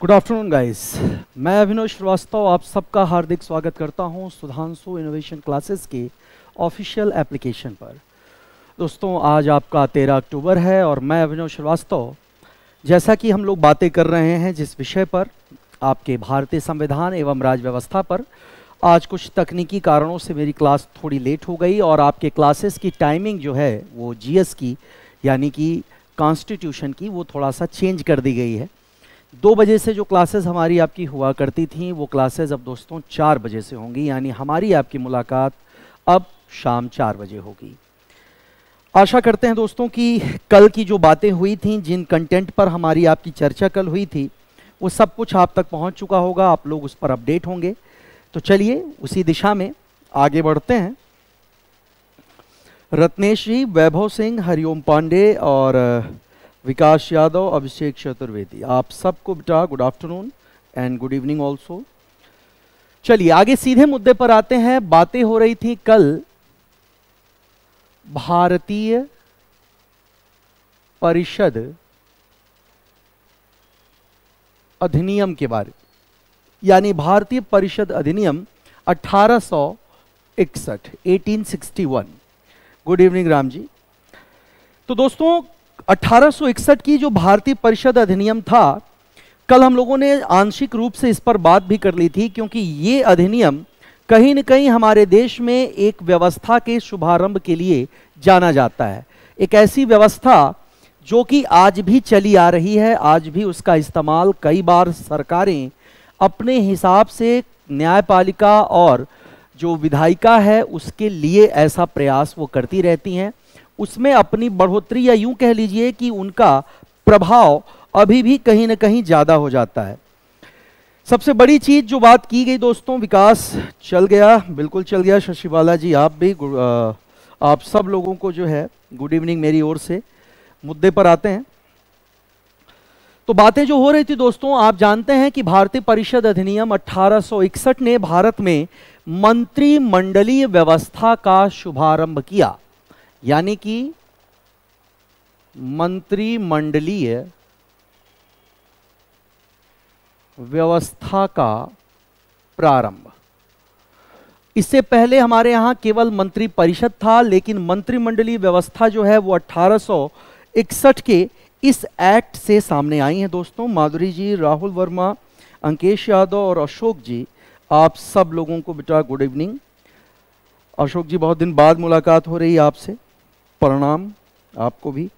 good afternoon guys मैं अभिनव श्रीवास्तव आप सबका हार्दिक स्वागत करता हूं सुधांशु इनोवेशन क्लासेस के ऑफिशियल एप्लीकेशन पर दोस्तों आज आपका तेरह अक्टूबर है और मैं अभिनव श्रीवास्तव जैसा कि हम लोग बातें कर रहे हैं जिस विषय पर आपके भारतीय संविधान एवं राज व्यवस्था पर आज कुछ तकनीकी कारणों से मेरी क्लास थोड़ी लेट हो गई और आपके क्लासेस की टाइमिंग जो है वो जीएस की यानी कि कॉन्स्टिट्यूशन की वो थोड़ा सा चेंज कर दी गई है दो बजे से जो क्लासेस हमारी आपकी हुआ करती थी वो क्लासेस अब दोस्तों चार बजे से होंगी यानी हमारी आपकी मुलाकात अब शाम चार बजे होगी आशा करते हैं दोस्तों कि कल की जो बातें हुई थी जिन कंटेंट पर हमारी आपकी चर्चा कल हुई थी वो सब कुछ आप तक पहुंच चुका होगा आप लोग उस पर अपडेट होंगे तो चलिए उसी दिशा में आगे बढ़ते हैं रत्नेश जी वैभव सिंह हरिओम पांडे और विकास यादव अभिषेक चतुर्वेदी आप सबको बेटा good afternoon and good evening also चलिए आगे सीधे मुद्दे पर आते हैं बातें हो रही थी कल भारतीय परिषद अधिनियम के बारे यानी भारतीय परिषद अधिनियम 1861 1861 गुड इवनिंग राम जी तो दोस्तों 1861 की जो भारतीय परिषद अधिनियम था कल हम लोगों ने आंशिक रूप से इस पर बात भी कर ली थी क्योंकि ये अधिनियम कहीं न कहीं हमारे देश में एक व्यवस्था के शुभारंभ के लिए जाना जाता है एक ऐसी व्यवस्था जो कि आज भी चली आ रही है आज भी उसका इस्तेमाल कई बार सरकारें अपने हिसाब से न्यायपालिका और जो विधायिका है उसके लिए ऐसा प्रयास वो करती रहती हैं उसमें अपनी बढ़ोतरी या यूं कह लीजिए कि उनका प्रभाव अभी भी कहीं ना कहीं ज़्यादा हो जाता है सबसे बड़ी चीज़ जो बात की गई दोस्तों विकास चल गया बिल्कुल चल गया शशि बाला जी आप भी आप सब लोगों को जो है गुड इवनिंग मेरी ओर से मुद्दे पर आते हैं तो बातें जो हो रही थी दोस्तों आप जानते हैं कि भारतीय परिषद अधिनियम 1861 ने भारत में मंत्रिमंडलीय व्यवस्था का शुभारंभ किया यानी कि मंत्रिमंडलीय व्यवस्था का प्रारंभ इससे पहले हमारे यहां केवल मंत्री परिषद था लेकिन मंत्रिमंडलीय व्यवस्था जो है वो अठारह के इस एक्ट से सामने आई है दोस्तों माधुरी जी राहुल वर्मा अंकेश यादव और अशोक जी आप सब लोगों को बेटा गुड इवनिंग अशोक जी बहुत दिन बाद मुलाकात हो रही है आपसे प्रणाम आपको भी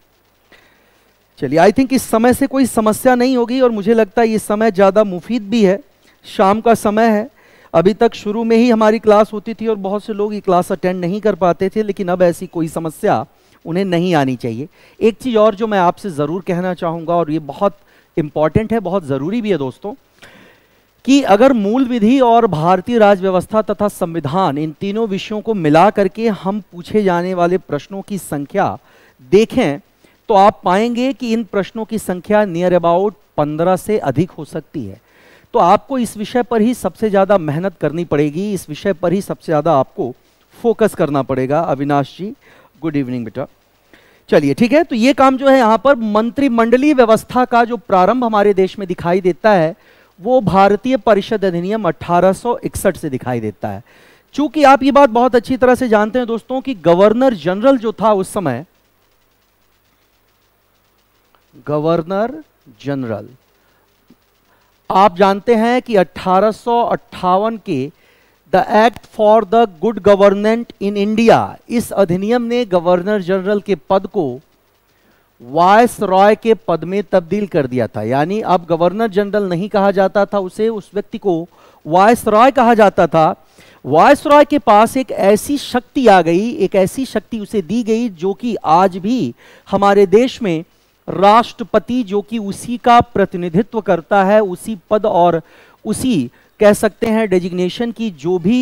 चलिए आई थिंक इस समय से कोई समस्या नहीं होगी और मुझे लगता है ये समय ज़्यादा मुफीद भी है शाम का समय है अभी तक शुरू में ही हमारी क्लास होती थी और बहुत से लोग ये क्लास अटेंड नहीं कर पाते थे लेकिन अब ऐसी कोई समस्या उन्हें नहीं आनी चाहिए एक चीज़ और जो मैं आपसे ज़रूर कहना चाहूँगा और ये बहुत इम्पॉर्टेंट है बहुत ज़रूरी भी है दोस्तों कि अगर मूल विधि और भारतीय राज्य व्यवस्था तथा संविधान इन तीनों विषयों को मिला करके हम पूछे जाने वाले प्रश्नों की संख्या देखें तो आप पाएंगे कि इन प्रश्नों की संख्या नियर अबाउट पंद्रह से अधिक हो सकती है तो आपको इस विषय पर ही सबसे ज़्यादा मेहनत करनी पड़ेगी इस विषय पर ही सबसे ज़्यादा आपको फोकस करना पड़ेगा अविनाश जी गुड इवनिंग बेटा चलिए ठीक है तो ये काम जो है यहाँ पर मंत्रिमंडलीय व्यवस्था का जो प्रारंभ हमारे देश में दिखाई देता है वो भारतीय परिषद अधिनियम 1861 से दिखाई देता है चूंकि आप ये बात बहुत अच्छी तरह से जानते हैं दोस्तों कि गवर्नर जनरल जो था उस समय गवर्नर जनरल आप जानते हैं कि अठारह के the act for the good government in India इस अधिनियम ने गवर्नर जनरल के पद को वायस रॉय के पद में तब्दील कर दिया था यानी अब गवर्नर जनरल नहीं कहा जाता था उसे उस व्यक्ति को वायस रॉय कहा जाता था वायस रॉय के पास एक ऐसी शक्ति आ गई एक ऐसी शक्ति उसे दी गई जो कि आज भी हमारे देश में राष्ट्रपति जो कि उसी का प्रतिनिधित्व करता है उसी पद और उसी कह सकते हैं डेजिग्नेशन की जो भी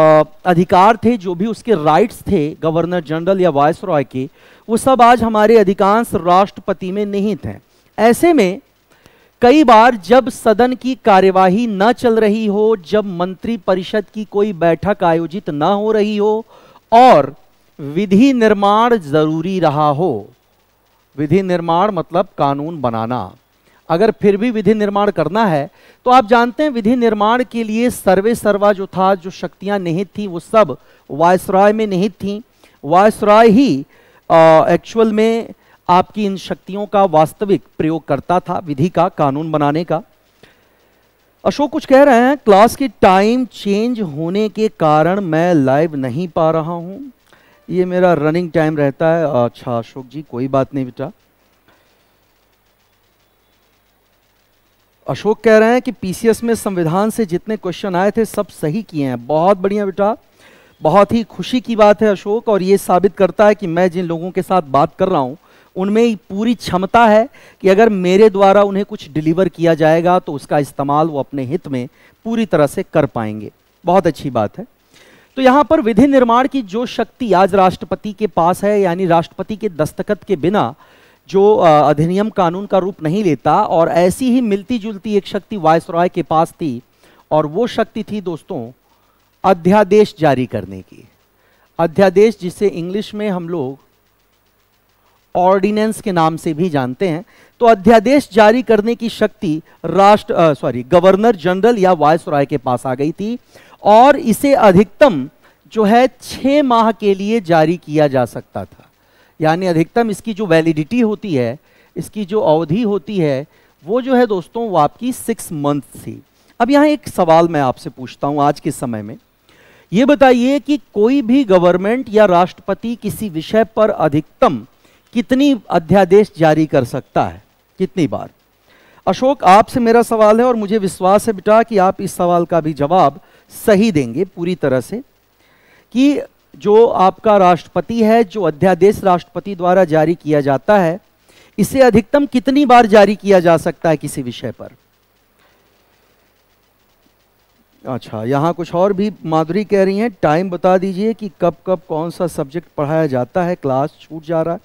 अधिकार थे जो भी उसके राइट्स थे गवर्नर जनरल या वायस रॉय के वो सब आज हमारे अधिकांश राष्ट्रपति में निहित हैं ऐसे में कई बार जब सदन की कार्यवाही न चल रही हो जब मंत्री परिषद की कोई बैठक आयोजित न हो रही हो और विधि निर्माण जरूरी रहा हो विधि निर्माण मतलब कानून बनाना अगर फिर भी विधि निर्माण करना है तो आप जानते हैं विधि निर्माण के लिए सर्वे सर्वा जो था जो शक्तियां निहित थी वो सब वायसराय में निहित थी वायसराय ही एक्चुअल में आपकी इन शक्तियों का वास्तविक प्रयोग करता था विधि का कानून बनाने का अशोक कुछ कह रहे हैं क्लास की टाइम चेंज होने के कारण मैं लाइव नहीं पा रहा हूँ ये मेरा रनिंग टाइम रहता है अच्छा अशोक जी कोई बात नहीं बेटा अशोक कह रहे हैं कि पीसीएस में संविधान से जितने क्वेश्चन आए थे सब सही किए हैं बहुत बढ़िया बेटा बहुत ही खुशी की बात है अशोक और ये साबित करता है कि मैं जिन लोगों के साथ बात कर रहा हूँ उनमें पूरी क्षमता है कि अगर मेरे द्वारा उन्हें कुछ डिलीवर किया जाएगा तो उसका इस्तेमाल वो अपने हित में पूरी तरह से कर पाएंगे बहुत अच्छी बात है तो यहाँ पर विधि निर्माण की जो शक्ति आज राष्ट्रपति के पास है यानी राष्ट्रपति के दस्तखत के बिना जो अधिनियम कानून का रूप नहीं लेता और ऐसी ही मिलती जुलती एक शक्ति वायसराय के पास थी और वो शक्ति थी दोस्तों अध्यादेश जारी करने की अध्यादेश जिसे इंग्लिश में हम लोग ऑर्डिनेंस के नाम से भी जानते हैं तो अध्यादेश जारी करने की शक्ति राष्ट्र सॉरी गवर्नर जनरल या वायसराय के पास आ गई थी और इसे अधिकतम जो है छह माह के लिए जारी किया जा सकता था यानी अधिकतम इसकी जो वैलिडिटी होती है इसकी जो अवधि होती है वो जो है दोस्तों वो आपकी सिक्स मंथ थी अब यहाँ एक सवाल मैं आपसे पूछता हूँ आज के समय में ये बताइए कि कोई भी गवर्नमेंट या राष्ट्रपति किसी विषय पर अधिकतम कितनी अध्यादेश जारी कर सकता है कितनी बार अशोक आपसे मेरा सवाल है और मुझे विश्वास है बेटा कि आप इस सवाल का भी जवाब सही देंगे पूरी तरह से कि जो आपका राष्ट्रपति है जो अध्यादेश राष्ट्रपति द्वारा जारी किया जाता है इसे अधिकतम कितनी बार जारी किया जा सकता है किसी विषय पर अच्छा यहाँ कुछ और भी माधुरी कह रही हैं टाइम बता दीजिए कि कब कब कौन सा सब्जेक्ट पढ़ाया जाता है क्लास छूट जा रहा है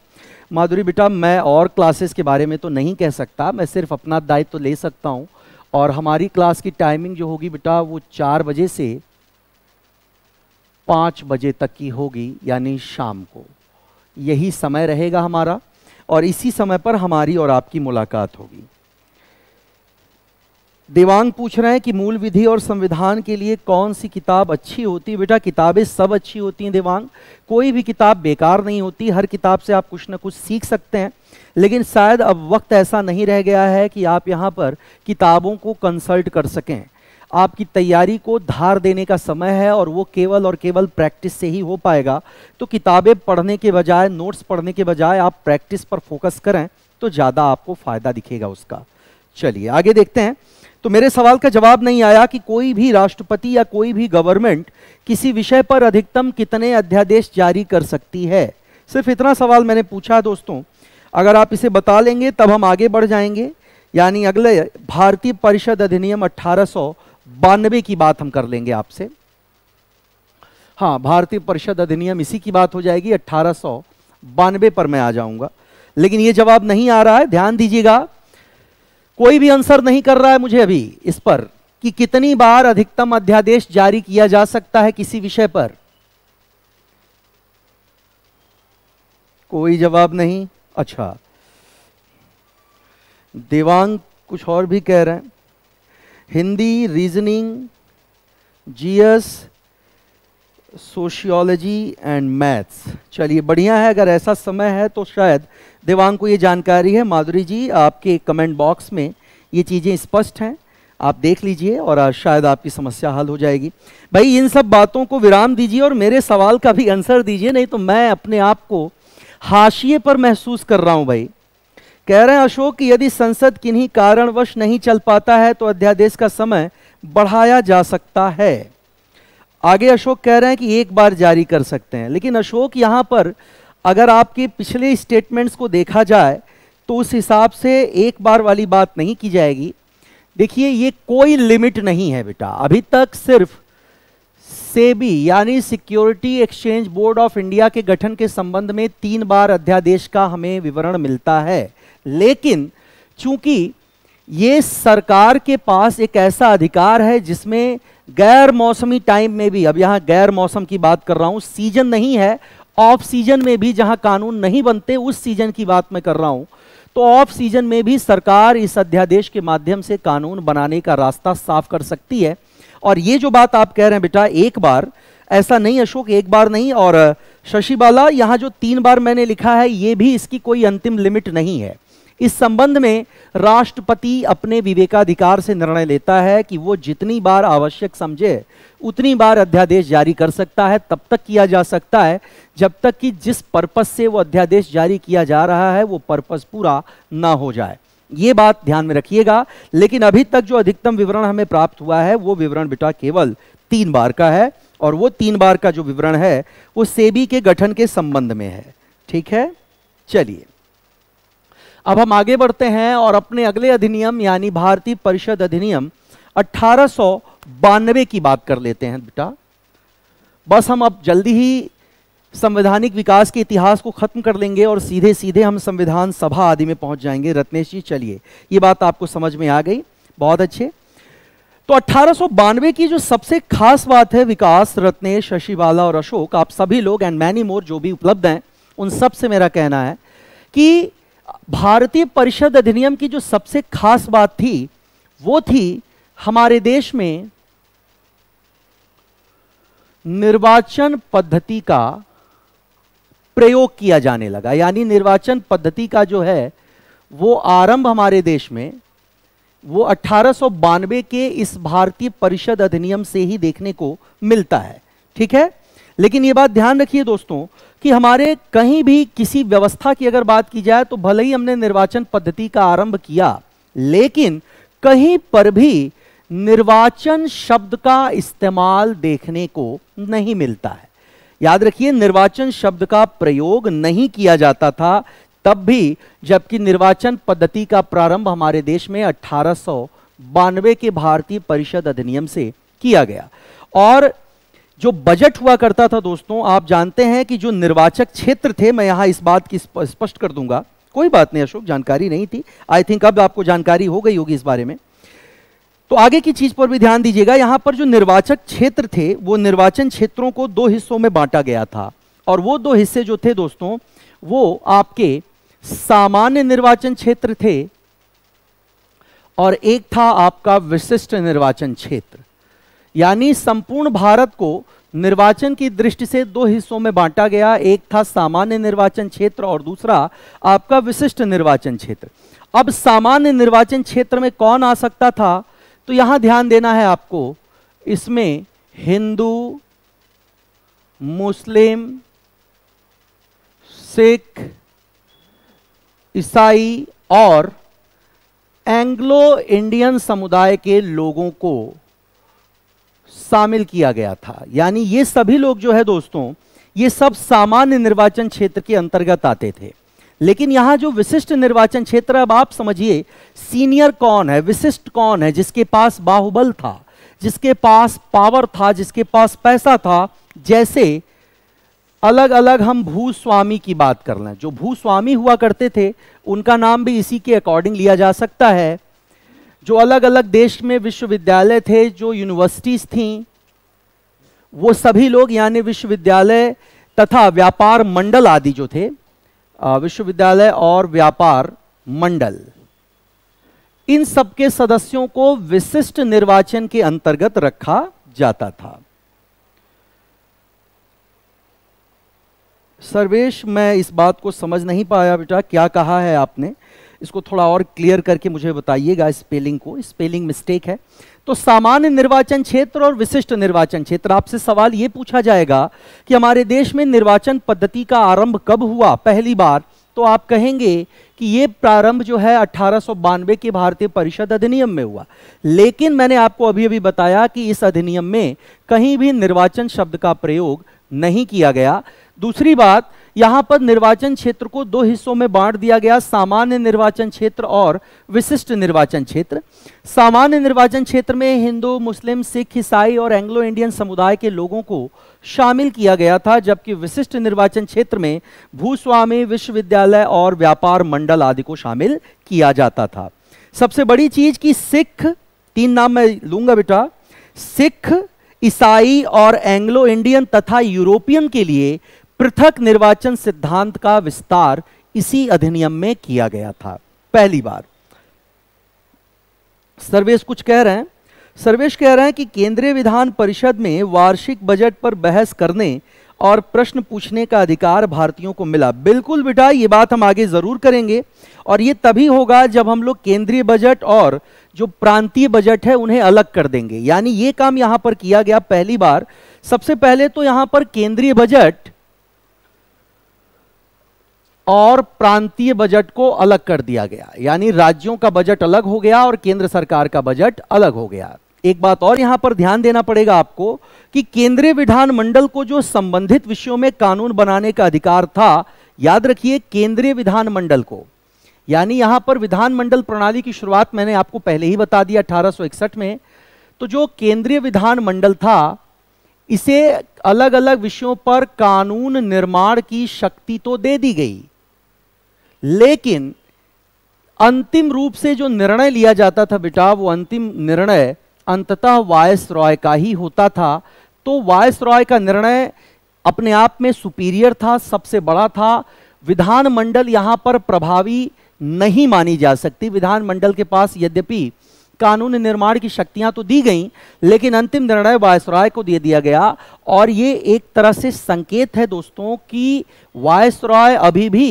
माधुरी बेटा मैं और क्लासेस के बारे में तो नहीं कह सकता मैं सिर्फ अपना दायित्व तो ले सकता हूँ और हमारी क्लास की टाइमिंग जो होगी बेटा वो चार बजे से पाँच बजे तक की होगी यानी शाम को यही समय रहेगा हमारा और इसी समय पर हमारी और आपकी मुलाकात होगी देवांग पूछ रहे हैं कि मूल विधि और संविधान के लिए कौन सी किताब अच्छी होती है बेटा किताबें सब अच्छी होती हैं देवांग कोई भी किताब बेकार नहीं होती हर किताब से आप कुछ ना कुछ सीख सकते हैं लेकिन शायद अब वक्त ऐसा नहीं रह गया है कि आप यहाँ पर किताबों को कंसल्ट कर सकें आपकी तैयारी को धार देने का समय है और वो केवल और केवल प्रैक्टिस से ही हो पाएगा तो किताबें पढ़ने के बजाय नोट्स पढ़ने के बजाय आप प्रैक्टिस पर फोकस करें तो ज़्यादा आपको फ़ायदा दिखेगा उसका चलिए आगे देखते हैं तो मेरे सवाल का जवाब नहीं आया कि कोई भी राष्ट्रपति या कोई भी गवर्नमेंट किसी विषय पर अधिकतम कितने अध्यादेश जारी कर सकती है सिर्फ इतना सवाल मैंने पूछा दोस्तों अगर आप इसे बता लेंगे तब हम आगे बढ़ जाएंगे यानी अगले भारतीय परिषद अधिनियम 1800 बानवे की बात हम कर लेंगे आपसे हाँ भारतीय परिषद अधिनियम इसी की बात हो जाएगी अट्ठारह सौ बानवे पर मैं आ जाऊंगा लेकिन यह जवाब नहीं आ रहा है ध्यान दीजिएगा कोई भी आंसर नहीं कर रहा है मुझे अभी इस पर कि कितनी बार अधिकतम अध्यादेश जारी किया जा सकता है किसी विषय पर कोई जवाब नहीं अच्छा देवांग कुछ और भी कह रहे हैं Hindi reasoning GS sociology and maths चलिए बढ़िया है अगर ऐसा समय है तो शायद देवांग को ये जानकारी है माधुरी जी आपके कमेंट बॉक्स में ये चीज़ें स्पष्ट हैं आप देख लीजिए और शायद आपकी समस्या हल हो जाएगी भाई इन सब बातों को विराम दीजिए और मेरे सवाल का भी आंसर दीजिए नहीं तो मैं अपने आप को हाशिए पर महसूस कर रहा हूँ भाई कह रहे हैं अशोक कि यदि संसद किन्हीं कारणवश नहीं चल पाता है तो अध्यादेश का समय बढ़ाया जा सकता है आगे अशोक कह रहे हैं कि एक बार जारी कर सकते हैं लेकिन अशोक यहां पर अगर आपके पिछले स्टेटमेंट्स को देखा जाए तो उस हिसाब से एक बार वाली बात नहीं की जाएगी देखिए ये कोई लिमिट नहीं है बेटा अभी तक सिर्फ सेबी यानी security exchange board of India के गठन के संबंध में तीन बार अध्यादेश का हमें विवरण मिलता है लेकिन चूंकि ये सरकार के पास एक ऐसा अधिकार है जिसमें गैर मौसमी टाइम में भी अब यहां गैर मौसम की बात कर रहा हूं सीजन नहीं है ऑफ सीजन में भी जहां कानून नहीं बनते उस सीजन की बात मैं कर रहा हूं तो ऑफ सीजन में भी सरकार इस अध्यादेश के माध्यम से कानून बनाने का रास्ता साफ कर सकती है और ये जो बात आप कह रहे हैं बेटा एक बार ऐसा नहीं अशोक एक बार नहीं और शशि बाला जो तीन बार मैंने लिखा है ये भी इसकी कोई अंतिम लिमिट नहीं है इस संबंध में राष्ट्रपति अपने विवेकाधिकार से निर्णय लेता है कि वो जितनी बार आवश्यक समझे उतनी बार अध्यादेश जारी कर सकता है तब तक किया जा सकता है जब तक कि जिस पर्पस से वो अध्यादेश जारी किया जा रहा है वो पर्पस पूरा ना हो जाए ये बात ध्यान में रखिएगा लेकिन अभी तक जो अधिकतम विवरण हमें प्राप्त हुआ है वो विवरण बेटा केवल तीन बार का है और वो तीन बार का जो विवरण है वो सेबी के गठन के संबंध में है ठीक है चलिए अब हम आगे बढ़ते हैं और अपने अगले अधिनियम यानी भारतीय परिषद अधिनियम अट्ठारह की बात कर लेते हैं बेटा बस हम अब जल्दी ही संवैधानिक विकास के इतिहास को खत्म कर लेंगे और सीधे सीधे हम संविधान सभा आदि में पहुंच जाएंगे रत्नेश जी चलिए ये बात आपको समझ में आ गई बहुत अच्छे तो अट्ठारह की जो सबसे खास बात है विकास रत्नेश शशिवाला और अशोक आप सभी लोग एंड मैनी मोर जो भी उपलब्ध हैं उन सब से मेरा कहना है कि भारतीय परिषद अधिनियम की जो सबसे खास बात थी वो थी हमारे देश में निर्वाचन पद्धति का प्रयोग किया जाने लगा यानी निर्वाचन पद्धति का जो है वो आरंभ हमारे देश में वो अठारह के इस भारतीय परिषद अधिनियम से ही देखने को मिलता है ठीक है लेकिन ये बात ध्यान रखिए दोस्तों कि हमारे कहीं भी किसी व्यवस्था की अगर बात की जाए तो भले ही हमने निर्वाचन पद्धति का आरंभ किया लेकिन कहीं पर भी निर्वाचन शब्द का इस्तेमाल देखने को नहीं मिलता है याद रखिए निर्वाचन शब्द का प्रयोग नहीं किया जाता था तब भी जबकि निर्वाचन पद्धति का प्रारंभ हमारे देश में अठारह के भारतीय परिषद अधिनियम से किया गया और जो बजट हुआ करता था दोस्तों आप जानते हैं कि जो निर्वाचक क्षेत्र थे मैं यहां इस बात की स्पष्ट कर दूंगा कोई बात नहीं अशोक जानकारी नहीं थी आई थिंक अब आपको जानकारी हो गई होगी इस बारे में तो आगे की चीज पर भी ध्यान दीजिएगा यहां पर जो निर्वाचक क्षेत्र थे वो निर्वाचन क्षेत्रों को दो हिस्सों में बांटा गया था और वो दो हिस्से जो थे दोस्तों वो आपके सामान्य निर्वाचन क्षेत्र थे और एक था आपका विशिष्ट निर्वाचन क्षेत्र यानी संपूर्ण भारत को निर्वाचन की दृष्टि से दो हिस्सों में बांटा गया एक था सामान्य निर्वाचन क्षेत्र और दूसरा आपका विशिष्ट निर्वाचन क्षेत्र अब सामान्य निर्वाचन क्षेत्र में कौन आ सकता था तो यहां ध्यान देना है आपको इसमें हिंदू मुस्लिम सिख ईसाई और एंग्लो इंडियन समुदाय के लोगों को शामिल किया गया था यानी ये सभी लोग जो है दोस्तों ये सब सामान्य निर्वाचन क्षेत्र के अंतर्गत आते थे लेकिन यहां जो विशिष्ट निर्वाचन क्षेत्र अब आप समझिए सीनियर कौन है विशिष्ट कौन है जिसके पास बाहुबल था जिसके पास पावर था जिसके पास पैसा था जैसे अलग अलग हम भूस्वामी की बात कर लें जो भूस्वामी हुआ करते थे उनका नाम भी इसी के अकॉर्डिंग लिया जा सकता है जो अलग अलग देश में विश्वविद्यालय थे जो यूनिवर्सिटीज़ थी वो सभी लोग यानी विश्वविद्यालय तथा व्यापार मंडल आदि जो थे विश्वविद्यालय और व्यापार मंडल इन सबके सदस्यों को विशिष्ट निर्वाचन के अंतर्गत रखा जाता था सर्वेश मैं इस बात को समझ नहीं पाया बेटा क्या कहा है आपने इसको थोड़ा और क्लियर करके मुझे बताइएगा स्पेलिंग को स्पेलिंग मिस्टेक है तो सामान्य निर्वाचन क्षेत्र और विशिष्ट निर्वाचन क्षेत्र आपसे सवाल ये पूछा जाएगा कि हमारे देश में निर्वाचन पद्धति का आरंभ कब हुआ पहली बार तो आप कहेंगे कि ये प्रारंभ जो है अठारह के भारतीय परिषद अधिनियम में हुआ लेकिन मैंने आपको अभी अभी बताया कि इस अधिनियम में कहीं भी निर्वाचन शब्द का प्रयोग नहीं किया गया दूसरी बात यहां पर निर्वाचन क्षेत्र को दो हिस्सों में बांट दिया गया सामान्य निर्वाचन क्षेत्र और विशिष्ट निर्वाचन क्षेत्र सामान्य निर्वाचन क्षेत्र में हिंदू मुस्लिम सिख ईसाई और एंग्लो इंडियन समुदाय के लोगों को शामिल किया गया था जबकि विशिष्ट निर्वाचन क्षेत्र में भूस्वामी विश्वविद्यालय और व्यापार मंडल आदि को शामिल किया जाता था सबसे बड़ी चीज की सिख तीन नाम मैं लूंगा बेटा सिख ईसाई और एंग्लो इंडियन तथा यूरोपियन के लिए पृथक निर्वाचन सिद्धांत का विस्तार इसी अधिनियम में किया गया था पहली बार सर्वेश कुछ कह रहे हैं सर्वेश कह रहे हैं कि केंद्रीय विधान परिषद में वार्षिक बजट पर बहस करने और प्रश्न पूछने का अधिकार भारतीयों को मिला बिल्कुल बेटा ये बात हम आगे जरूर करेंगे और ये तभी होगा जब हम लोग केंद्रीय बजट और जो प्रांतीय बजट है उन्हें अलग कर देंगे यानी ये काम यहां पर किया गया पहली बार सबसे पहले तो यहां पर केंद्रीय बजट और प्रांतीय बजट को अलग कर दिया गया यानी राज्यों का बजट अलग हो गया और केंद्र सरकार का बजट अलग हो गया एक बात और यहां पर ध्यान देना पड़ेगा आपको कि केंद्रीय विधानमंडल को जो संबंधित विषयों में कानून बनाने का अधिकार था याद रखिए केंद्रीय विधानमंडल को यानी यहां पर विधानमंडल प्रणाली की शुरुआत मैंने आपको पहले ही बता दिया अठारह में तो जो केंद्रीय विधानमंडल था इसे अलग अलग विषयों पर कानून निर्माण की शक्ति तो दे दी गई लेकिन अंतिम रूप से जो निर्णय लिया जाता था बेटा वो अंतिम निर्णय अंततः वायस रॉय का ही होता था तो वायस रॉय का निर्णय अपने आप में सुपीरियर था सबसे बड़ा था विधानमंडल यहां पर प्रभावी नहीं मानी जा सकती विधानमंडल के पास यद्यपि कानून निर्माण की शक्तियां तो दी गई लेकिन अंतिम निर्णय वायसराय को दे दिया गया और ये एक तरह से संकेत है दोस्तों कि वायसराय अभी भी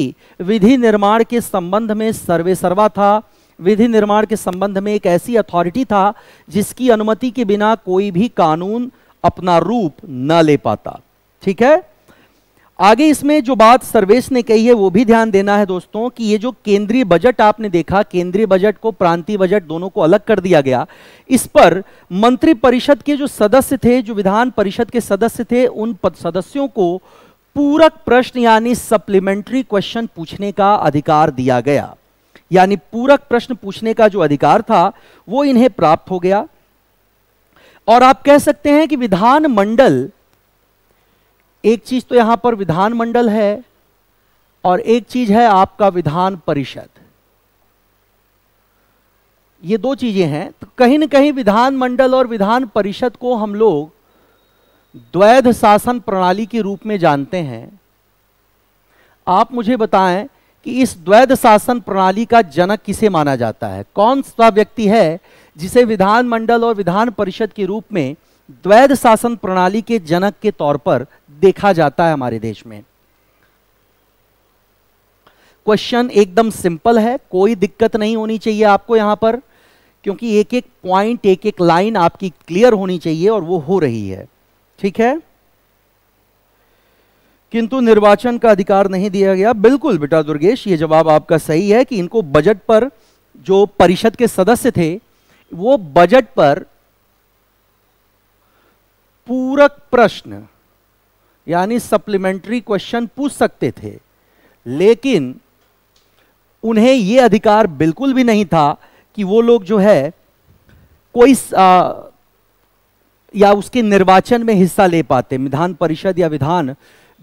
विधि निर्माण के संबंध में सर्वे सर्वा था विधि निर्माण के संबंध में एक ऐसी अथॉरिटी था जिसकी अनुमति के बिना कोई भी कानून अपना रूप न ले पाता ठीक है आगे इसमें जो बात सर्वेश ने कही है वो भी ध्यान देना है दोस्तों कि ये जो केंद्रीय बजट आपने देखा केंद्रीय बजट को प्रांतीय बजट दोनों को अलग कर दिया गया इस पर मंत्रिपरिषद के जो सदस्य थे जो विधान परिषद के सदस्य थे उन सदस्यों को पूरक प्रश्न यानी सप्लीमेंट्री क्वेश्चन पूछने का अधिकार दिया गया यानी पूरक प्रश्न पूछने का जो अधिकार था वो इन्हें प्राप्त हो गया और आप कह सकते हैं कि विधान मंडल एक चीज तो यहां पर विधानमंडल है और एक चीज है आपका विधान परिषद ये दो चीजें हैं तो कहीं ना कहीं विधानमंडल और विधान परिषद को हम लोग द्वैध शासन प्रणाली के रूप में जानते हैं आप मुझे बताएं कि इस द्वैध शासन प्रणाली का जनक किसे माना जाता है कौन सा व्यक्ति है जिसे विधानमंडल और विधान परिषद के रूप में द्वैध शासन प्रणाली के जनक के तौर पर देखा जाता है हमारे देश में क्वेश्चन एकदम सिंपल है कोई दिक्कत नहीं होनी चाहिए आपको यहां पर क्योंकि एक एक पॉइंट एक एक लाइन आपकी क्लियर होनी चाहिए और वो हो रही है ठीक है किंतु निर्वाचन का अधिकार नहीं दिया गया बिल्कुल बेटा दुर्गेश ये जवाब आपका सही है कि इनको बजट पर जो परिषद के सदस्य थे वो बजट पर पूरक प्रश्न यानी सप्लीमेंट्री क्वेश्चन पूछ सकते थे लेकिन उन्हें यह अधिकार बिल्कुल भी नहीं था कि वो लोग जो है कोई आ, या उसके निर्वाचन में हिस्सा ले पाते विधान परिषद या विधान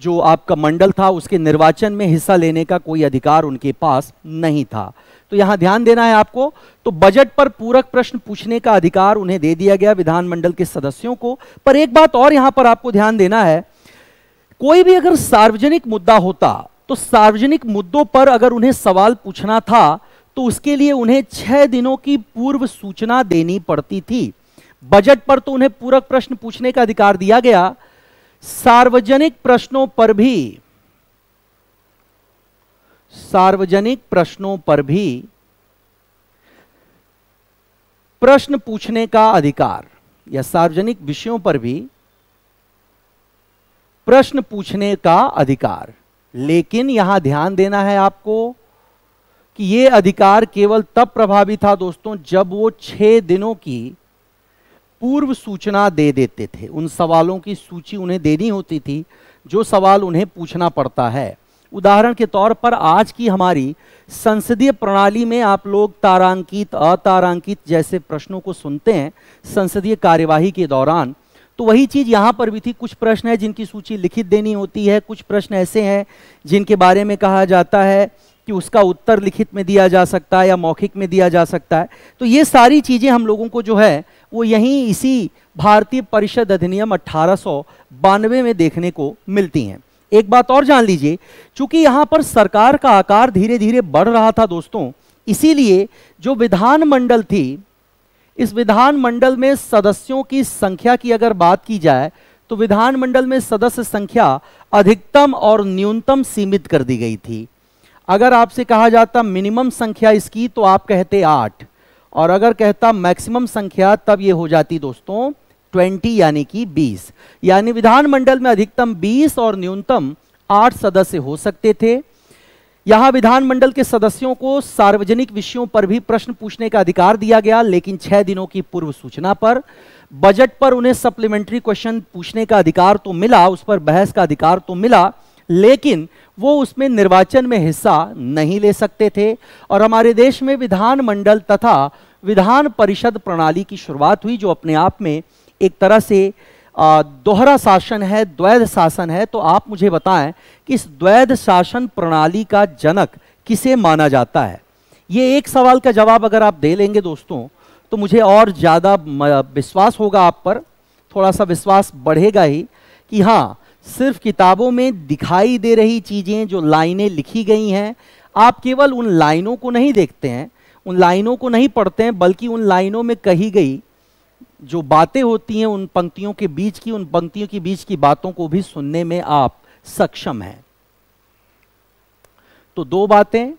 जो आपका मंडल था उसके निर्वाचन में हिस्सा लेने का कोई अधिकार उनके पास नहीं था तो यहां ध्यान देना है आपको तो बजट पर पूरक प्रश्न पूछने का अधिकार उन्हें दे दिया गया विधानमंडल के सदस्यों को पर एक बात और यहां पर आपको ध्यान देना है कोई भी अगर सार्वजनिक मुद्दा होता तो सार्वजनिक मुद्दों पर अगर उन्हें सवाल पूछना था तो उसके लिए उन्हें छह दिनों की पूर्व सूचना देनी पड़ती थी बजट पर तो उन्हें पूरक प्रश्न पूछने का अधिकार दिया गया सार्वजनिक प्रश्नों पर भी सार्वजनिक प्रश्नों पर भी प्रश्न पूछने का अधिकार या सार्वजनिक विषयों पर भी प्रश्न पूछने का अधिकार लेकिन यहां ध्यान देना है आपको कि यह अधिकार केवल तब प्रभावी था दोस्तों जब वो छह दिनों की पूर्व सूचना दे देते थे उन सवालों की सूची उन्हें देनी होती थी जो सवाल उन्हें पूछना पड़ता है उदाहरण के तौर पर आज की हमारी संसदीय प्रणाली में आप लोग तारांकित अतारांकित जैसे प्रश्नों को सुनते हैं संसदीय कार्यवाही के दौरान तो वही चीज़ यहाँ पर भी थी कुछ प्रश्न है जिनकी सूची लिखित देनी होती है कुछ प्रश्न ऐसे हैं जिनके बारे में कहा जाता है कि उसका उत्तर लिखित में दिया जा सकता है या मौखिक में दिया जा सकता है तो ये सारी चीज़ें हम लोगों को जो है वो यहीं इसी भारतीय परिषद अधिनियम अट्ठारह में देखने को मिलती हैं एक बात और जान लीजिए चूंकि यहां पर सरकार का आकार धीरे धीरे बढ़ रहा था दोस्तों इसीलिए जो विधानमंडल थी इस विधानमंडल में सदस्यों की संख्या की अगर बात की जाए तो विधानमंडल में सदस्य संख्या अधिकतम और न्यूनतम सीमित कर दी गई थी अगर आपसे कहा जाता मिनिमम संख्या इसकी तो आप कहते आठ और अगर कहता मैक्सिमम संख्या तब ये हो जाती दोस्तों ट्वेंटी यानी कि बीस यानी विधानमंडल में अधिकतम बीस और न्यूनतम आठ सदस्य हो सकते थे यहां विधानमंडल के सदस्यों को सार्वजनिक विषयों पर भी प्रश्न पूछने का अधिकार दिया गया लेकिन छह दिनों की पूर्व सूचना पर बजट पर उन्हें सप्लीमेंट्री क्वेश्चन पूछने का अधिकार तो मिला उस पर बहस का अधिकार तो मिला लेकिन वो उसमें निर्वाचन में हिस्सा नहीं ले सकते थे और हमारे देश में विधानमंडल तथा विधान परिषद प्रणाली की शुरुआत हुई जो अपने आप में एक तरह से दोहरा शासन है द्वैध शासन है तो आप मुझे बताएं कि इस द्वैध शासन प्रणाली का जनक किसे माना जाता है ये एक सवाल का जवाब अगर आप दे लेंगे दोस्तों तो मुझे और ज़्यादा विश्वास होगा आप पर थोड़ा सा विश्वास बढ़ेगा ही कि हाँ सिर्फ किताबों में दिखाई दे रही चीज़ें जो लाइनें लिखी गई हैं आप केवल उन लाइनों को नहीं देखते हैं उन लाइनों को नहीं पढ़ते हैं बल्कि उन लाइनों में कही गई जो बातें होती हैं उन पंक्तियों के बीच की उन पंक्तियों के बीच की बातों को भी सुनने में आप सक्षम हैं तो दो बातें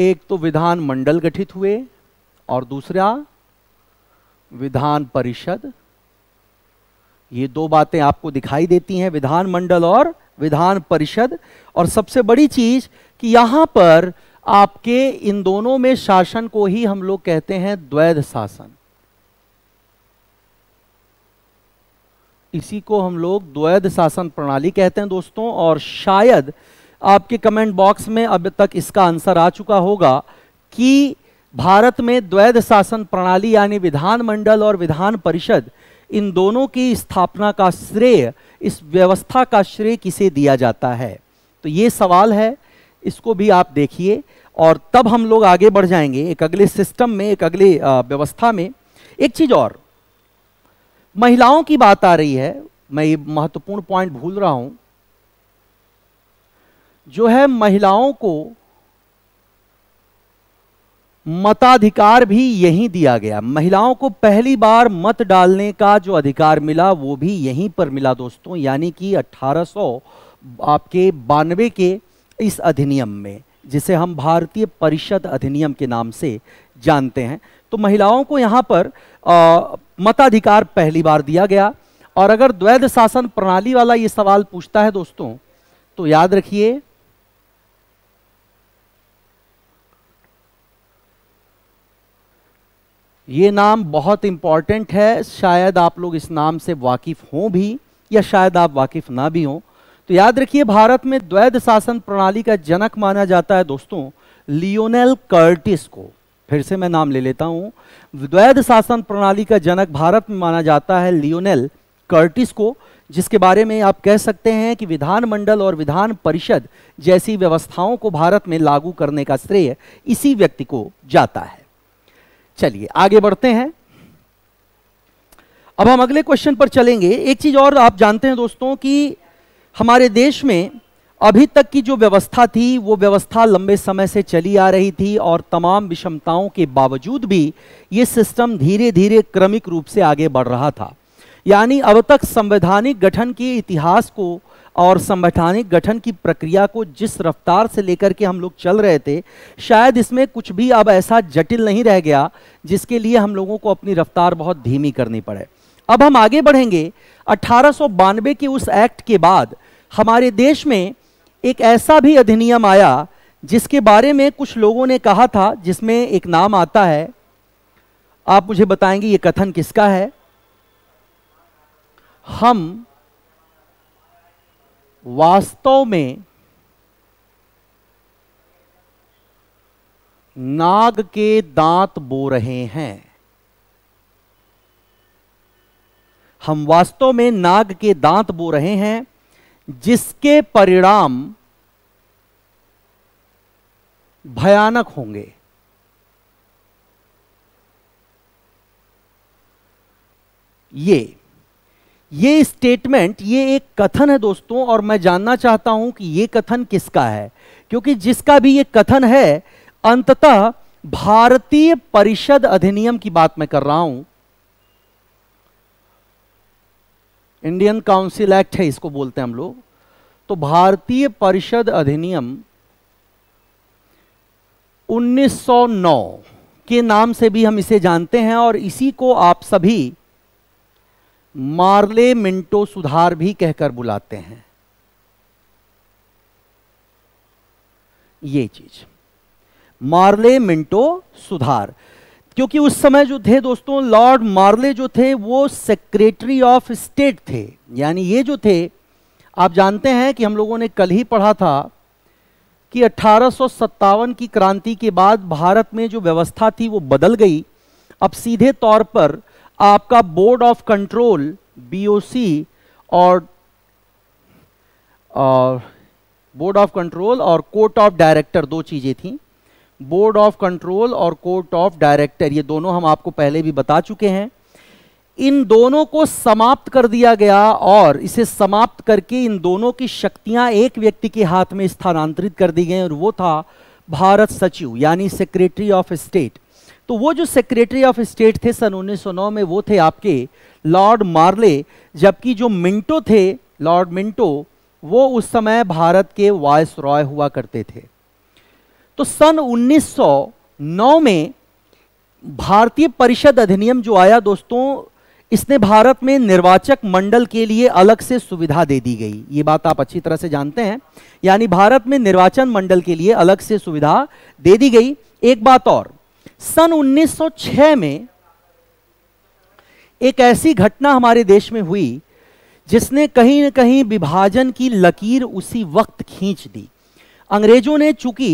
एक तो विधान मंडल गठित हुए और दूसरा विधान परिषद ये दो बातें आपको दिखाई देती हैं विधान मंडल और विधान परिषद और सबसे बड़ी चीज कि यहां पर आपके इन दोनों में शासन को ही हम लोग कहते हैं द्वैध शासन इसी को हम लोग द्वैध शासन प्रणाली कहते हैं दोस्तों और शायद आपके कमेंट बॉक्स में अब तक इसका आंसर आ चुका होगा कि भारत में द्वैध शासन प्रणाली यानी विधानमंडल और विधान परिषद इन दोनों की स्थापना का श्रेय इस व्यवस्था का श्रेय किसे दिया जाता है तो ये सवाल है इसको भी आप देखिए और तब हम लोग आगे बढ़ जाएंगे एक अगले सिस्टम में एक अगले व्यवस्था में एक चीज़ और महिलाओं की बात आ रही है मैं ये महत्वपूर्ण पॉइंट भूल रहा हूं जो है महिलाओं को मताधिकार भी यहीं दिया गया महिलाओं को पहली बार मत डालने का जो अधिकार मिला वो भी यहीं पर मिला दोस्तों यानी कि 1800 आपके बानवे के इस अधिनियम में जिसे हम भारतीय परिषद अधिनियम के नाम से जानते हैं तो महिलाओं को यहाँ पर आ, मताधिकार पहली बार दिया गया और अगर द्वैध शासन प्रणाली वाला ये सवाल पूछता है दोस्तों तो याद रखिए ये नाम बहुत इंपॉर्टेंट है शायद आप लोग इस नाम से वाकिफ हों भी या शायद आप वाकिफ ना भी हों तो याद रखिए भारत में द्वैध शासन प्रणाली का जनक माना जाता है दोस्तों लियोनेल कर्टिस को फिर से मैं नाम ले लेता हूं द्वैध शासन प्रणाली का जनक भारत में माना जाता है लियोनेल कर्टिस को जिसके बारे में आप कह सकते हैं कि विधानमंडल और विधान परिषद जैसी व्यवस्थाओं को भारत में लागू करने का श्रेय इसी व्यक्ति को जाता है चलिए आगे बढ़ते हैं अब हम अगले क्वेश्चन पर चलेंगे एक चीज और आप जानते हैं दोस्तों कि हमारे देश में अभी तक की जो व्यवस्था थी वो व्यवस्था लंबे समय से चली आ रही थी और तमाम विषमताओं के बावजूद भी ये सिस्टम धीरे धीरे क्रमिक रूप से आगे बढ़ रहा था यानी अब तक संवैधानिक गठन के इतिहास को और संवैधानिक गठन की प्रक्रिया को जिस रफ्तार से लेकर के हम लोग चल रहे थे शायद इसमें कुछ भी अब ऐसा जटिल नहीं रह गया जिसके लिए हम लोगों को अपनी रफ्तार बहुत धीमी करनी पड़े अब हम आगे बढ़ेंगे अठारह के उस एक्ट के बाद हमारे देश में एक ऐसा भी अधिनियम आया जिसके बारे में कुछ लोगों ने कहा था जिसमें एक नाम आता है आप मुझे बताएंगे ये कथन किसका है हम वास्तव में नाग के दांत बो रहे हैं हम वास्तव में नाग के दांत बो रहे हैं जिसके परिणाम भयानक होंगे ये ये स्टेटमेंट ये एक कथन है दोस्तों और मैं जानना चाहता हूं कि ये कथन किसका है क्योंकि जिसका भी ये कथन है अंततः भारतीय परिषद अधिनियम की बात मैं कर रहा हूं इंडियन काउंसिल एक्ट है इसको बोलते हैं हम लोग तो भारतीय परिषद अधिनियम 1909 के नाम से भी हम इसे जानते हैं और इसी को आप सभी मार्ले मिंटो सुधार भी कहकर बुलाते हैं ये चीज मार्ले मिंटो सुधार क्योंकि उस समय जो थे दोस्तों लॉर्ड मार्ले जो थे वो सेक्रेटरी ऑफ स्टेट थे यानी ये जो थे आप जानते हैं कि हम लोगों ने कल ही पढ़ा था कि अठारह की क्रांति के बाद भारत में जो व्यवस्था थी वो बदल गई अब सीधे तौर पर आपका बोर्ड ऑफ कंट्रोल बीओसी और बोर्ड ऑफ कंट्रोल और कोर्ट ऑफ डायरेक्टर दो चीज़ें थी बोर्ड ऑफ कंट्रोल और कोर्ट ऑफ डायरेक्टर ये दोनों हम आपको पहले भी बता चुके हैं इन दोनों को समाप्त कर दिया गया और इसे समाप्त करके इन दोनों की शक्तियां एक व्यक्ति के हाथ में स्थानांतरित कर दी गई और वो था भारत सचिव यानी सेक्रेटरी ऑफ स्टेट तो वो जो सेक्रेटरी ऑफ स्टेट थे सन 1909 में वो थे आपके लॉर्ड मार्ले जबकि जो मिंटो थे लॉर्ड मिंटो वो उस समय भारत के वॉयस रॉय हुआ करते थे तो सन 1909 में भारतीय परिषद अधिनियम जो आया दोस्तों इसने भारत में निर्वाचक मंडल के लिए अलग से सुविधा दे दी गई ये बात आप अच्छी तरह से जानते हैं यानी भारत में निर्वाचन मंडल के लिए अलग से सुविधा दे दी गई एक बात और सन 1906 में एक ऐसी घटना हमारे देश में हुई जिसने कहीं ना कहीं विभाजन की लकीर उसी वक्त खींच दी अंग्रेजों ने चूंकि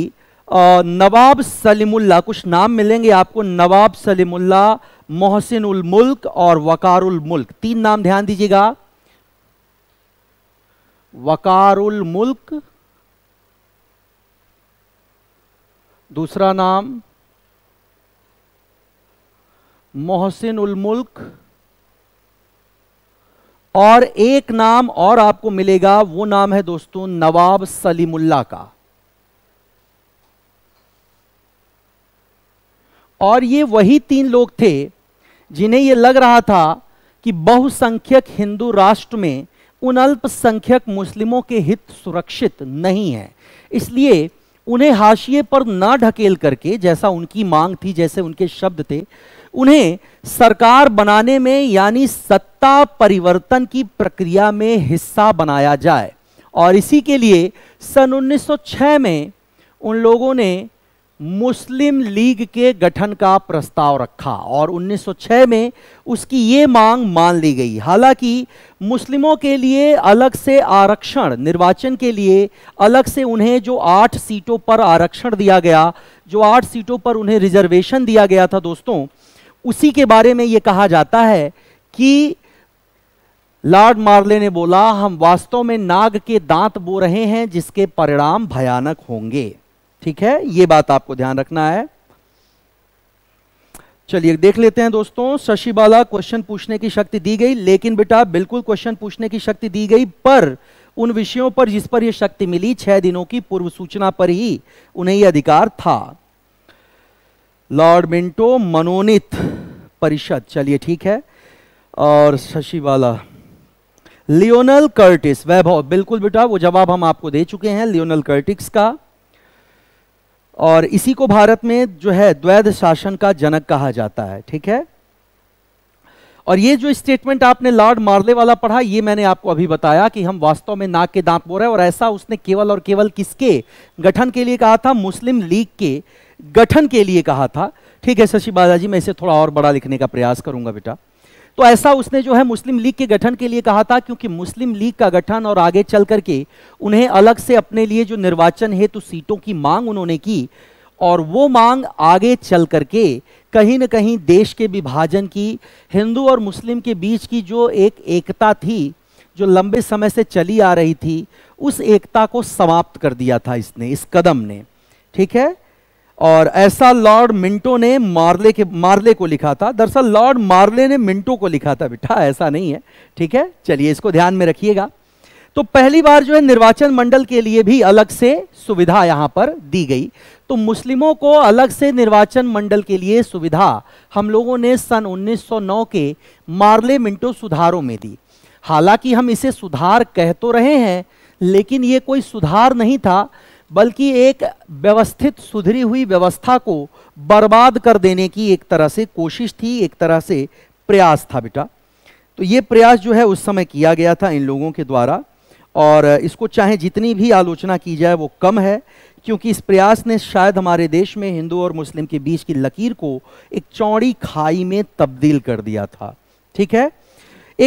नवाब सलीमुल्ला कुछ नाम मिलेंगे आपको नवाब सलीमुल्ला मोहसिन उल मुल्क और वकारुल मुल्क तीन नाम ध्यान दीजिएगा वकार उल मुल्क दूसरा नाम मोहसिन उल मुल्क और एक नाम और आपको मिलेगा वो नाम है दोस्तों नवाब सलीमुल्ला का और ये वही तीन लोग थे जिन्हें ये लग रहा था कि बहुसंख्यक हिंदू राष्ट्र में उन अल्पसंख्यक मुस्लिमों के हित सुरक्षित नहीं है इसलिए उन्हें हाशिए पर ना ढकेल करके जैसा उनकी मांग थी जैसे उनके शब्द थे उन्हें सरकार बनाने में यानी सत्ता परिवर्तन की प्रक्रिया में हिस्सा बनाया जाए और इसी के लिए सन 1906 में उन लोगों ने मुस्लिम लीग के गठन का प्रस्ताव रखा और 1906 में उसकी ये मांग मान ली गई हालांकि मुस्लिमों के लिए अलग से आरक्षण निर्वाचन के लिए अलग से उन्हें जो आठ सीटों पर आरक्षण दिया गया जो आठ सीटों पर उन्हें रिजर्वेशन दिया गया था दोस्तों उसी के बारे में ये कहा जाता है कि लॉर्ड मार्ले ने बोला हम वास्तव में नाग के दांत बो रहे हैं जिसके परिणाम भयानक होंगे ठीक है ये बात आपको ध्यान रखना है चलिए देख लेते हैं दोस्तों शशि बाला क्वेश्चन पूछने की शक्ति दी गई लेकिन बेटा बिल्कुल क्वेश्चन पूछने की शक्ति दी गई पर उन विषयों पर जिस पर यह शक्ति मिली छह दिनों की पूर्व सूचना पर ही उन्हें यह अधिकार था लॉर्ड मिंटो मनोनीत परिषद चलिए ठीक है और शशि बाला लियोनल कर्टिस वैभव बिल्कुल बेटा वो जवाब हम आपको दे चुके हैं लियोनल कर्टिक्स का और इसी को भारत में जो है द्वैध शासन का जनक कहा जाता है ठीक है और ये जो स्टेटमेंट आपने लॉर्ड मार्ले वाला पढ़ा ये मैंने आपको अभी बताया कि हम वास्तव में नाक के दांत बो रहे हैं और ऐसा उसने केवल और केवल किसके गठन के लिए कहा था मुस्लिम लीग के गठन के लिए कहा था ठीक है शशि बालाजी मैं इसे थोड़ा और बड़ा लिखने का प्रयास करूंगा बेटा तो ऐसा उसने जो है मुस्लिम लीग के गठन के लिए कहा था क्योंकि मुस्लिम लीग का गठन और आगे चल करके उन्हें अलग से अपने लिए जो निर्वाचन है तो सीटों की मांग उन्होंने की और वो मांग आगे चल करके कहीं ना कहीं देश के विभाजन की हिंदू और मुस्लिम के बीच की जो एक एकता थी जो लंबे समय से चली आ रही थी उस एकता को समाप्त कर दिया था इसने इस कदम ने ठीक है और ऐसा लॉर्ड मिंटो ने मार्ले के मार्ले को लिखा था दरअसल लॉर्ड मार्ले ने मिंटो को लिखा था बेटा ऐसा नहीं है ठीक है चलिए इसको ध्यान में रखिएगा तो पहली बार जो है निर्वाचन मंडल के लिए भी अलग से सुविधा यहां पर दी गई तो मुस्लिमों को अलग से निर्वाचन मंडल के लिए सुविधा हम लोगों ने सन 1909 के मार्ले मिंटो सुधारों में दी हालांकि हम इसे सुधार कह तो रहे हैं लेकिन ये कोई सुधार नहीं था बल्कि एक व्यवस्थित सुधरी हुई व्यवस्था को बर्बाद कर देने की एक तरह से कोशिश थी एक तरह से प्रयास था बेटा तो ये प्रयास जो है उस समय किया गया था इन लोगों के द्वारा और इसको चाहे जितनी भी आलोचना की जाए वो कम है क्योंकि इस प्रयास ने शायद हमारे देश में हिंदू और मुस्लिम के बीच की लकीर को एक चौड़ी खाई में तब्दील कर दिया था ठीक है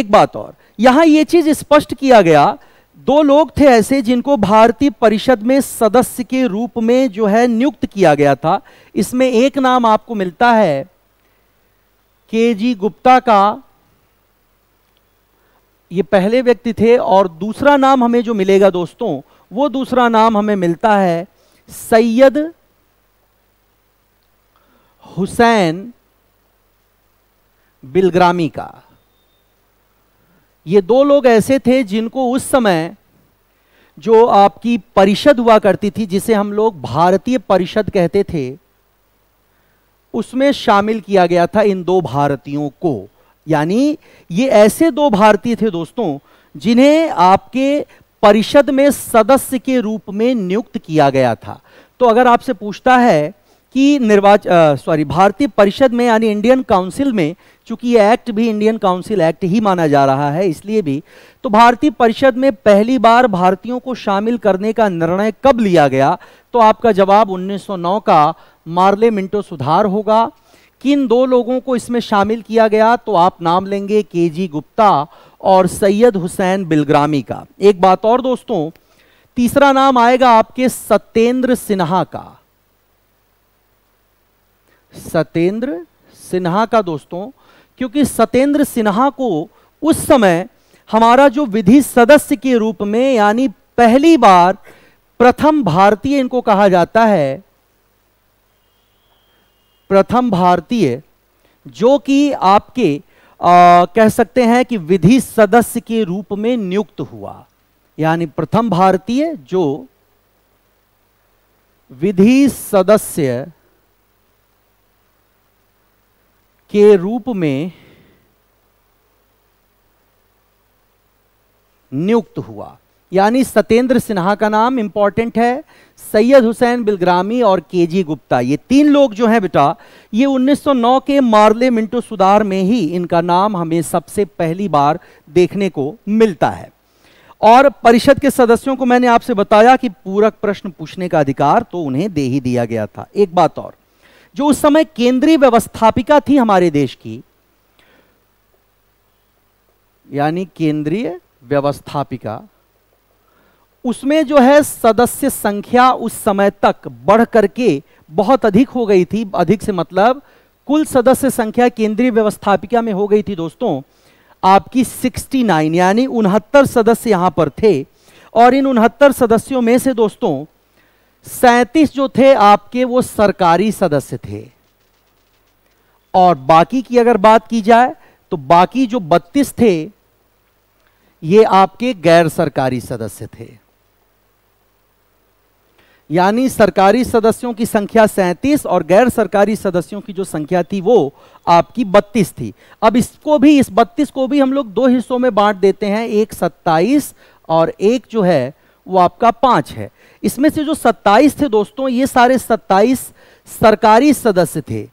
एक बात और यहां यह चीज स्पष्ट किया गया दो लोग थे ऐसे जिनको भारतीय परिषद में सदस्य के रूप में जो है नियुक्त किया गया था इसमें एक नाम आपको मिलता है के जी गुप्ता का ये पहले व्यक्ति थे और दूसरा नाम हमें जो मिलेगा दोस्तों वो दूसरा नाम हमें मिलता है सैयद हुसैन बिलग्रामी का ये दो लोग ऐसे थे जिनको उस समय जो आपकी परिषद हुआ करती थी जिसे हम लोग भारतीय परिषद कहते थे उसमें शामिल किया गया था इन दो भारतीयों को यानी ये ऐसे दो भारतीय थे दोस्तों जिन्हें आपके परिषद में सदस्य के रूप में नियुक्त किया गया था तो अगर आपसे पूछता है कि निर्वाचन सॉरी भारतीय परिषद में यानी इंडियन काउंसिल में चूंकि ये एक्ट भी इंडियन काउंसिल एक्ट ही माना जा रहा है इसलिए भी तो भारतीय परिषद में पहली बार भारतीयों को शामिल करने का निर्णय कब लिया गया तो आपका जवाब 1909 का मार्ले मिंटो सुधार होगा किन दो लोगों को इसमें शामिल किया गया तो आप नाम लेंगे के जी गुप्ता और सैयद हुसैन बिलग्रामी का एक बात और दोस्तों तीसरा नाम आएगा आपके सत्येंद्र सिन्हा का सत्येंद्र सिन्हा का दोस्तों क्योंकि सत्येंद्र सिन्हा को उस समय हमारा जो विधि सदस्य के रूप में यानी पहली बार प्रथम भारतीय इनको कहा जाता है प्रथम भारतीय जो कि आपके आ, कह सकते हैं कि विधि सदस्य के रूप में नियुक्त हुआ यानी प्रथम भारतीय जो विधि सदस्य के रूप में नियुक्त हुआ यानी सत्येंद्र सिन्हा का नाम इंपॉर्टेंट है सैयद हुसैन बिलग्रामी और केजी गुप्ता ये तीन लोग जो हैं बेटा ये 1909 के मार्ले मिंटो सुधार में ही इनका नाम हमें सबसे पहली बार देखने को मिलता है और परिषद के सदस्यों को मैंने आपसे बताया कि पूरक प्रश्न पूछने का अधिकार तो उन्हें दे ही दिया गया था एक बात और जो उस समय केंद्रीय व्यवस्थापिका थी हमारे देश की यानी केंद्रीय व्यवस्थापिका उसमें जो है सदस्य संख्या उस समय तक बढ़ करके बहुत अधिक हो गई थी अधिक से मतलब कुल सदस्य संख्या केंद्रीय व्यवस्थापिका में हो गई थी दोस्तों आपकी 69 यानी उनहत्तर सदस्य यहां पर थे और इन उनहत्तर सदस्यों में से दोस्तों सैतीस जो थे आपके वो सरकारी सदस्य थे और बाकी की अगर बात की जाए तो बाकी जो बत्तीस थे ये आपके गैर सरकारी सदस्य थे यानी सरकारी सदस्यों की संख्या सैंतीस और गैर सरकारी सदस्यों की जो संख्या थी वो आपकी बत्तीस थी अब इसको भी इस बत्तीस को भी हम लोग दो हिस्सों में बांट देते हैं एक सत्ताईस और एक जो है वो आपका पांच है इसमें से जो सत्ताईस थे दोस्तों ये सारे सत्ताईस सरकारी सदस्य थे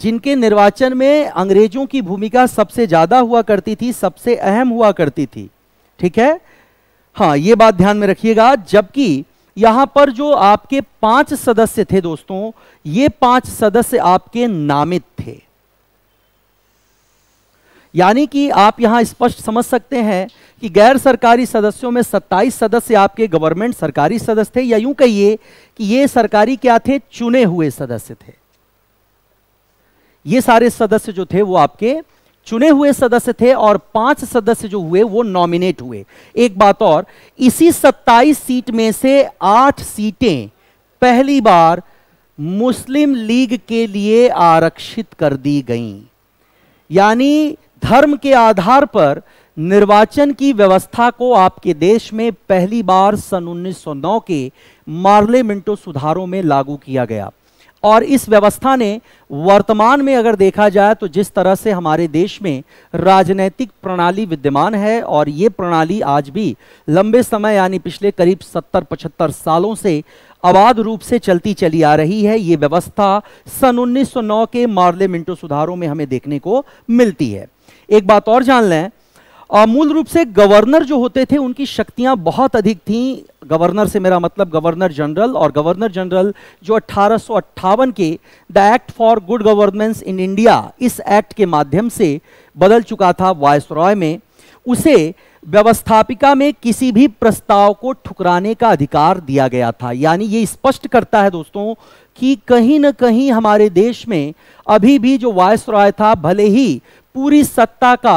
जिनके निर्वाचन में अंग्रेजों की भूमिका सबसे ज़्यादा हुआ करती थी सबसे अहम हुआ करती थी ठीक है हाँ ये बात ध्यान में रखिएगा जबकि यहां पर जो आपके पांच सदस्य थे दोस्तों ये पांच सदस्य आपके नामित थे यानी कि आप यहां स्पष्ट समझ सकते हैं कि गैर सरकारी सदस्यों में 27 सदस्य आपके गवर्नमेंट सरकारी सदस्य थे या यूं कहिए कि ये सरकारी क्या थे चुने हुए सदस्य थे ये सारे सदस्य जो थे वो आपके चुने हुए सदस्य थे और पांच सदस्य जो हुए वो नॉमिनेट हुए एक बात और इसी 27 सीट में से आठ सीटें पहली बार मुस्लिम लीग के लिए आरक्षित कर दी गई यानी धर्म के आधार पर निर्वाचन की व्यवस्था को आपके देश में पहली बार सन 1909 के मार्ले मिंटो सुधारों में लागू किया गया और इस व्यवस्था ने वर्तमान में अगर देखा जाए तो जिस तरह से हमारे देश में राजनैतिक प्रणाली विद्यमान है और ये प्रणाली आज भी लंबे समय यानी पिछले करीब 70-75 सालों से अबाध रूप से चलती चली आ रही है ये व्यवस्था सन 1909 के मार्ले मिंटो सुधारों में हमें देखने को मिलती है एक बात और जान लें मूल रूप से गवर्नर जो होते थे उनकी शक्तियां बहुत अधिक थीं गवर्नर से मेरा मतलब गवर्नर जनरल और गवर्नर जनरल जो अट्ठारह के the act for good governance in India इस एक्ट के माध्यम से बदल चुका था वायस रॉय में उसे व्यवस्थापिका में किसी भी प्रस्ताव को ठुकराने का अधिकार दिया गया था यानी ये स्पष्ट करता है दोस्तों कि कहीं ना कहीं हमारे देश में अभी भी जो वायस रॉय था भले ही पूरी सत्ता का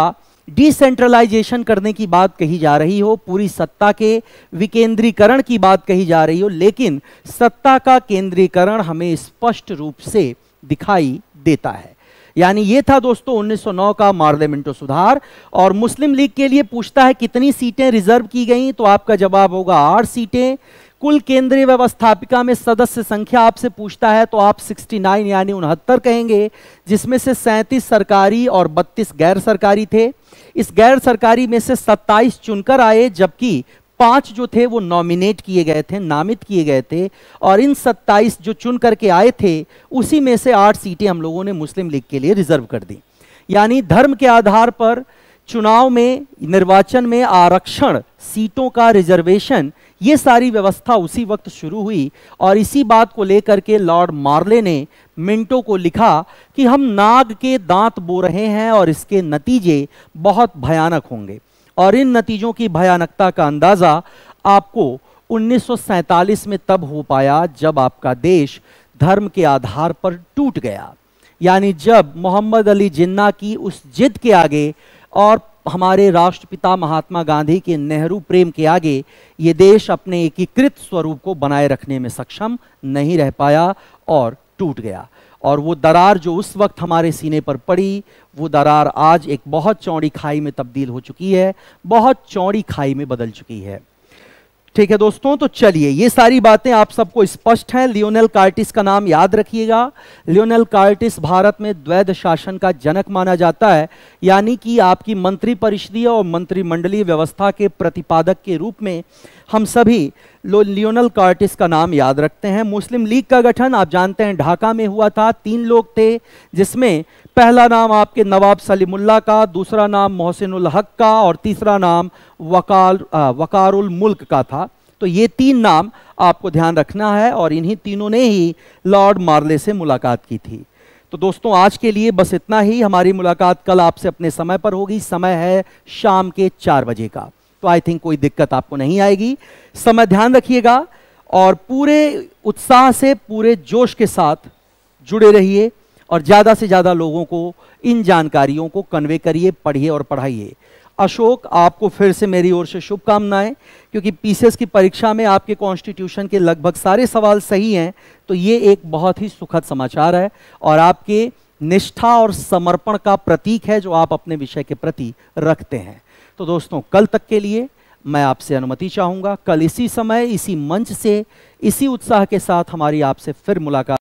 डिसेंट्रलाइजेशन करने की बात कही जा रही हो पूरी सत्ता के विकेंद्रीकरण की बात कही जा रही हो लेकिन सत्ता का केंद्रीकरण हमें स्पष्ट रूप से दिखाई देता है यानी ये था दोस्तों 1909 का मार्लियामेंटो सुधार और मुस्लिम लीग के लिए पूछता है कितनी सीटें रिजर्व की गई तो आपका जवाब होगा आठ सीटें कुल केंद्रीय व्यवस्थापिका में सदस्य संख्या आपसे पूछता है तो आप 69 यानी उनहत्तर कहेंगे जिसमें से 37 सरकारी और 32 गैर सरकारी थे इस गैर सरकारी में से 27 चुनकर आए जबकि पांच जो थे वो नॉमिनेट किए गए थे नामित किए गए थे और इन 27 जो चुन करके आए थे उसी में से आठ सीटें हम लोगों ने मुस्लिम लीग के लिए रिजर्व कर दी यानी धर्म के आधार पर चुनाव में निर्वाचन में आरक्षण सीटों का रिजर्वेशन ये सारी व्यवस्था उसी वक्त शुरू हुई और इसी बात को लेकर के लॉर्ड मार्ले ने मिंटो को लिखा कि हम नाग के दांत बो रहे हैं और इसके नतीजे बहुत भयानक होंगे और इन नतीजों की भयानकता का अंदाज़ा आपको 1947 में तब हो पाया जब आपका देश धर्म के आधार पर टूट गया यानी जब मोहम्मद अली जिन्ना की उस जिद के आगे और हमारे राष्ट्रपिता महात्मा गांधी के नेहरू प्रेम के आगे ये देश अपने एकीकृत स्वरूप को बनाए रखने में सक्षम नहीं रह पाया और टूट गया और वो दरार जो उस वक्त हमारे सीने पर पड़ी वो दरार आज एक बहुत चौड़ी खाई में तब्दील हो चुकी है बहुत चौड़ी खाई में बदल चुकी है ठीक है दोस्तों तो चलिए ये सारी बातें आप सबको स्पष्ट हैं लियोनेल कार्टिस का नाम याद रखिएगा लियोनेल कार्टिस भारत में द्वैध शासन का जनक माना जाता है यानी कि आपकी मंत्री परिषदीय और मंत्रिमंडलीय व्यवस्था के प्रतिपादक के रूप में हम सभी लियोनल कार्टिस का नाम याद रखते हैं मुस्लिम लीग का गठन आप जानते हैं ढाका में हुआ था तीन लोग थे जिसमें पहला नाम आपके नवाब सलीमुल्ला का दूसरा नाम मोहसिनुल हक का और तीसरा नाम वकार वकारुल मुल्क का था तो ये तीन नाम आपको ध्यान रखना है और इन्हीं तीनों ने ही लॉर्ड मार्ले से मुलाकात की थी तो दोस्तों आज के लिए बस इतना ही हमारी मुलाकात कल आपसे अपने समय पर होगी समय है शाम के चार बजे का तो आई थिंक कोई दिक्कत आपको नहीं आएगी समय ध्यान रखिएगा और पूरे उत्साह से पूरे जोश के साथ जुड़े रहिए और ज़्यादा से ज़्यादा लोगों को इन जानकारियों को कन्वे करिए पढ़िए और पढ़ाइए अशोक आपको फिर से मेरी ओर से शुभकामनाएं क्योंकि पीसीएस की परीक्षा में आपके कॉन्स्टिट्यूशन के लगभग सारे सवाल सही हैं तो ये एक बहुत ही सुखद समाचार है और आपके निष्ठा और समर्पण का प्रतीक है जो आप अपने विषय के प्रति रखते हैं तो दोस्तों कल तक के लिए मैं आपसे अनुमति चाहूँगा कल इसी समय इसी मंच से इसी उत्साह के साथ हमारी आपसे फिर मुलाकात